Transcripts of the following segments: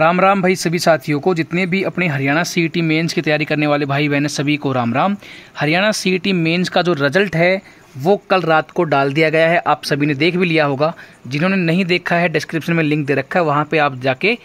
राम राम भाई सभी साथियों को जितने भी अपने हरियाणा सी टी मेन्स की तैयारी करने वाले भाई बहन सभी को Ram Ram Haryana C T mains का जो रिजल्ट है वो कल रात को डाल दिया गया है आप सभी ने देख भी लिया होगा जिन्होंने नहीं देखा है डिस्क्रिप्शन में लिंक दे रखा है वहाँ पे आप जाके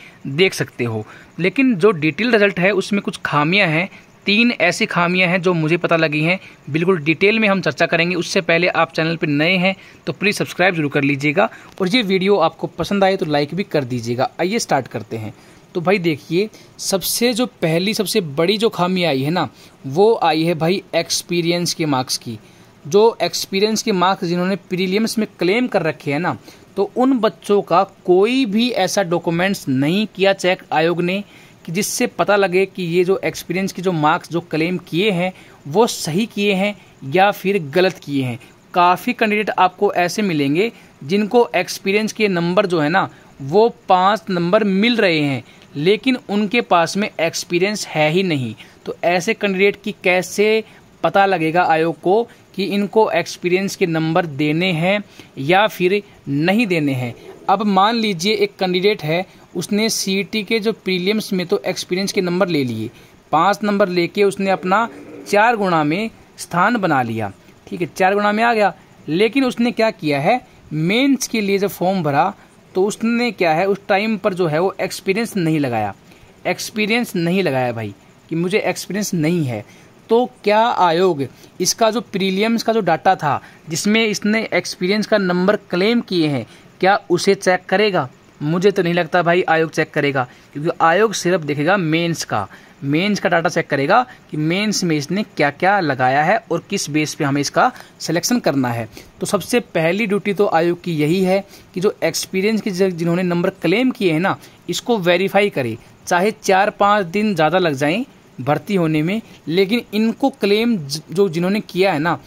देख सकते हो लेकिन जो डिटेल रिजल्ट है उसमें कुछ खामियां हैं तीन ऐसी खामियां हैं जो मुझे पता लगी हैं बिल्कुल डिटेल में हम चर्चा करेंगे उससे पहले आप चैनल पर नए हैं तो प्लीज़ सब्सक्राइब जरूर कर लीजिएगा और ये वीडियो आपको पसंद आए तो लाइक भी कर दीजिएगा आइए स्टार्ट करते हैं तो भाई देखिए सबसे जो पहली सबसे बड़ी जो खामी आई है ना वो आई है भाई एक्सपीरियंस के मार्क्स की जो एक्सपीरियंस के मार्क्स जिन्होंने प्रीलियम्स में क्लेम कर रखे हैं ना तो उन बच्चों का कोई भी ऐसा डॉक्यूमेंट्स नहीं किया चेक आयोग ने कि जिससे पता लगे कि ये जो एक्सपीरियंस की जो मार्क्स जो क्लेम किए हैं वो सही किए हैं या फिर गलत किए हैं काफ़ी कैंडिडेट आपको ऐसे मिलेंगे जिनको एक्सपीरियंस के नंबर जो है ना वो पाँच नंबर मिल रहे हैं लेकिन उनके पास में एक्सपीरियंस है ही नहीं तो ऐसे कैंडिडेट की कैसे पता लगेगा आयोग को कि इनको एक्सपीरियंस के नंबर देने हैं या फिर नहीं देने हैं अब मान लीजिए एक कैंडिडेट है उसने सी e के जो प्रीलियम्स में तो एक्सपीरियंस के नंबर ले लिए पाँच नंबर लेके उसने अपना चार गुणा में स्थान बना लिया ठीक है चार गुणा में आ गया लेकिन उसने क्या किया है मेंस के लिए जब फॉर्म भरा तो उसने क्या है उस टाइम पर जो है वो एक्सपीरियंस नहीं लगाया एक्सपीरियंस नहीं लगाया भाई कि मुझे एक्सपीरियंस नहीं है तो क्या आयोग इसका जो प्रीलियम्स का जो डाटा था जिसमें इसने एक्सपीरियंस का नंबर क्लेम किए हैं क्या उसे चेक करेगा मुझे तो नहीं लगता भाई आयोग चेक करेगा क्योंकि आयोग सिर्फ देखेगा मेंस का मेंस का डाटा चेक करेगा कि मेंस में इसने क्या क्या लगाया है और किस बेस पे हमें इसका सिलेक्शन करना है तो सबसे पहली ड्यूटी तो आयोग की यही है कि जो एक्सपीरियंस के जिन्होंने नंबर क्लेम किए हैं ना इसको वेरीफाई करें चाहे चार पाँच दिन ज़्यादा लग जाए भर्ती होने में लेकिन इनको क्लेम जो जिन्होंने किया है ना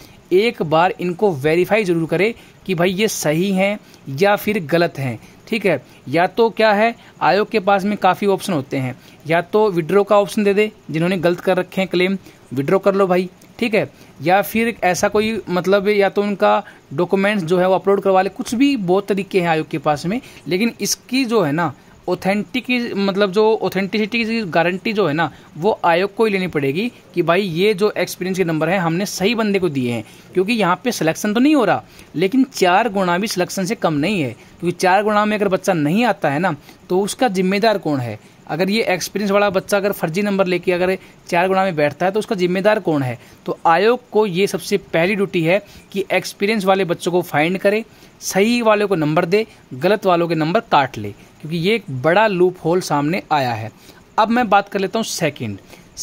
एक बार इनको वेरीफाई ज़रूर करें कि भाई ये सही हैं या फिर गलत हैं ठीक है या तो क्या है आयोग के पास में काफ़ी ऑप्शन होते हैं या तो विड्रो का ऑप्शन दे दे जिन्होंने गलत कर रखे हैं क्लेम विड्रो कर लो भाई ठीक है या फिर ऐसा कोई मतलब या तो उनका डॉक्यूमेंट्स जो है वो अपलोड करवा ले कुछ भी बहुत तरीके हैं आयोग के पास में लेकिन इसकी जो है ना ऑथेंटिक मतलब जो ऑथेंटिसिटी की गारंटी जो है ना वो आयोग को ही लेनी पड़ेगी कि भाई ये जो एक्सपीरियंस के नंबर है हमने सही बंदे को दिए हैं क्योंकि यहाँ पे सिलेक्शन तो नहीं हो रहा लेकिन चार गुणा भी सिलेक्शन से कम नहीं है क्योंकि चार गुणा में अगर बच्चा नहीं आता है ना तो उसका जिम्मेदार कौन है अगर ये एक्सपीरियंस वाला बच्चा अगर फर्जी नंबर लेके अगर चार गुणा में बैठता है तो उसका जिम्मेदार कौन है तो आयोग को ये सबसे पहली ड्यूटी है कि एक्सपीरियंस वाले बच्चों को फाइंड करे सही वालों को नंबर दे गलत वालों के नंबर काट ले क्योंकि ये एक बड़ा लूप होल सामने आया है अब मैं बात कर लेता हूँ सेकेंड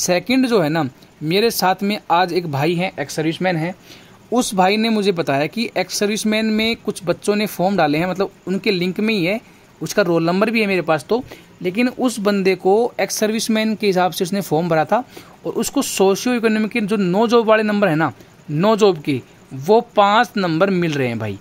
सेकेंड जो है ना मेरे साथ में आज एक भाई हैं एक्स सर्विसमैन है उस भाई ने मुझे बताया कि एक्स सर्विसमैन में कुछ बच्चों ने फॉर्म डाले हैं मतलब उनके लिंक में ही है उसका रोल नंबर भी है मेरे पास तो लेकिन उस बंदे को एक्स सर्विस मैन के हिसाब से उसने फॉर्म भरा था और उसको सोशियो इकोनॉमिक के जो नो जॉब वाले नंबर है ना नो जॉब के वो पाँच नंबर मिल रहे हैं भाई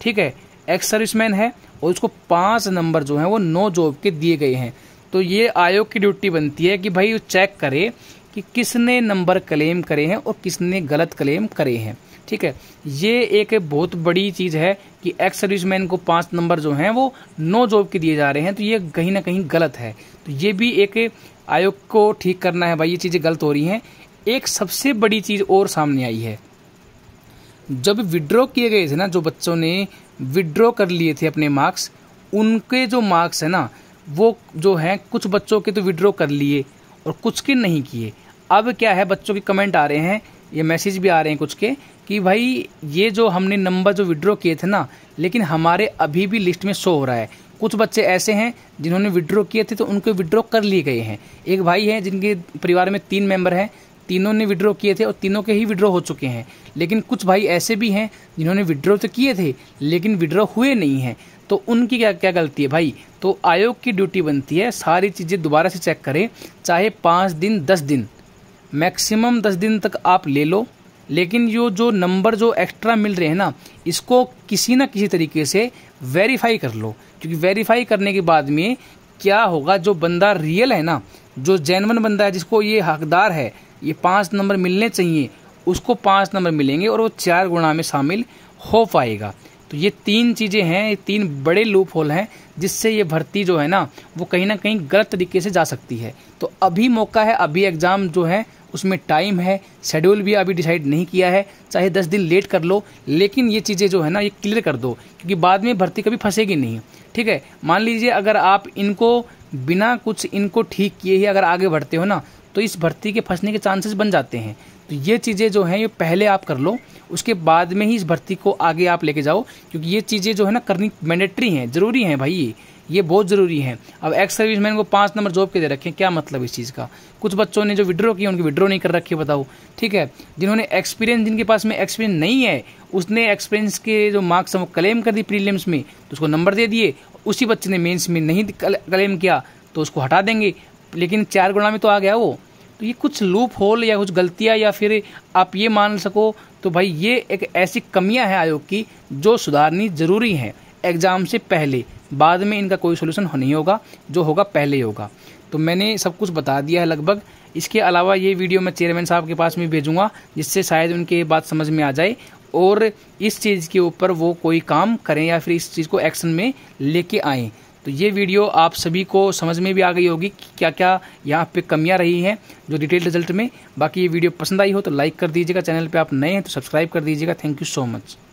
ठीक है एक्स सर्विस मैन है और उसको पाँच नंबर जो हैं वो नो जॉब के दिए गए हैं तो ये आयोग की ड्यूटी बनती है कि भाई वो चेक करे कि किसने नंबर क्लेम करे हैं और किसने गलत क्लेम करे हैं ठीक है ये एक बहुत बड़ी चीज़ है कि एक्स सर्विसमैन को पाँच नंबर जो हैं वो नो जॉब के दिए जा रहे हैं तो ये कहीं ना कहीं गलत है तो ये भी एक आयोग को ठीक करना है भाई ये चीज़ें गलत हो रही हैं एक सबसे बड़ी चीज़ और सामने आई है जब विड्रॉ किए गए थे ना जो बच्चों ने विड्रॉ कर लिए थे अपने मार्क्स उनके जो मार्क्स है ना वो जो हैं कुछ बच्चों के तो विड्रॉ कर लिए और कुछ के नहीं किए अब क्या है बच्चों के कमेंट आ रहे हैं ये मैसेज भी आ रहे हैं कुछ के कि भाई ये जो हमने नंबर जो विड्रॉ किए थे ना लेकिन हमारे अभी भी लिस्ट में शो हो रहा है कुछ बच्चे ऐसे हैं जिन्होंने विड्रॉ किए थे तो उनके विड्रॉ कर लिए गए हैं एक भाई हैं जिनके परिवार में तीन मेंबर हैं तीनों ने विड्रॉ किए थे और तीनों के ही विड्रॉ हो चुके हैं लेकिन कुछ भाई ऐसे भी हैं जिन्होंने विड्रॉ तो किए थे लेकिन विड्रॉ हुए नहीं हैं तो उनकी क्या क्या गलती है भाई तो आयोग की ड्यूटी बनती है सारी चीज़ें दोबारा से चेक करें चाहे पाँच दिन दस दिन मैक्सिमम दस दिन तक आप ले लो लेकिन जो जो नंबर जो एक्स्ट्रा मिल रहे हैं ना इसको किसी ना किसी तरीके से वेरीफाई कर लो क्योंकि वेरीफाई करने के बाद में क्या होगा जो बंदा रियल है ना जो जैनवन बंदा है जिसको ये हकदार है ये पाँच नंबर मिलने चाहिए उसको पाँच नंबर मिलेंगे और वो चार गुणा में शामिल हो पाएगा तो ये तीन चीज़ें हैं ये तीन बड़े लूप होल हैं जिससे ये भर्ती जो है ना वो कहीं ना कहीं गलत तरीके से जा सकती है तो अभी मौका है अभी एग्ज़ाम जो है उसमें टाइम है शेड्यूल भी अभी डिसाइड नहीं किया है चाहे दस दिन लेट कर लो लेकिन ये चीज़ें जो है ना ये क्लियर कर दो क्योंकि बाद में भर्ती कभी फंसेगी नहीं ठीक है मान लीजिए अगर आप इनको बिना कुछ इनको ठीक किए ही अगर आगे बढ़ते हो ना तो इस भर्ती के फंसने के चांसेस बन जाते हैं तो ये चीज़ें जो हैं ये पहले आप कर लो उसके बाद में ही इस भर्ती को आगे आप लेके जाओ क्योंकि ये चीज़ें जो है ना करनी मैंडेटरी हैं ज़रूरी हैं भाई ये बहुत ज़रूरी है अब एक्स सर्विस मैन को पाँच नंबर जॉब के दे रखे हैं क्या मतलब इस चीज़ का कुछ बच्चों ने जो विड्रो किए उनके विड्रो नहीं कर रखे बताओ ठीक है जिन्होंने एक्सपीरियंस जिनके पास में एक्सपीरियंस नहीं है उसने एक्सपीरियंस के जो मार्क्स हैं वो क्लेम कर दी प्रीलियम्स में तो उसको नंबर दे दिए उसी बच्चे ने मेन्स में नहीं क्लेम किया तो उसको हटा देंगे लेकिन चार गुणा में तो आ गया वो तो ये कुछ लूप होल या कुछ गलतियाँ या फिर आप ये मान सको तो भाई ये एक ऐसी कमियां हैं आयोग की जो सुधारनी ज़रूरी हैं एग्ज़ाम से पहले बाद में इनका कोई सोल्यूशन नहीं होगा जो होगा पहले ही होगा तो मैंने सब कुछ बता दिया है लगभग इसके अलावा ये वीडियो मैं चेयरमैन साहब के पास भी भेजूंगा जिससे शायद उनके बात समझ में आ जाए और इस चीज़ के ऊपर वो कोई काम करें या फिर इस चीज़ को एक्शन में लेके आएँ तो ये वीडियो आप सभी को समझ में भी आ गई होगी कि क्या क्या यहाँ पे कमियाँ रही हैं जो डिटेल रिजल्ट में बाकी ये वीडियो पसंद आई हो तो लाइक कर दीजिएगा चैनल पर आप नए हैं तो सब्सक्राइब कर दीजिएगा थैंक यू सो मच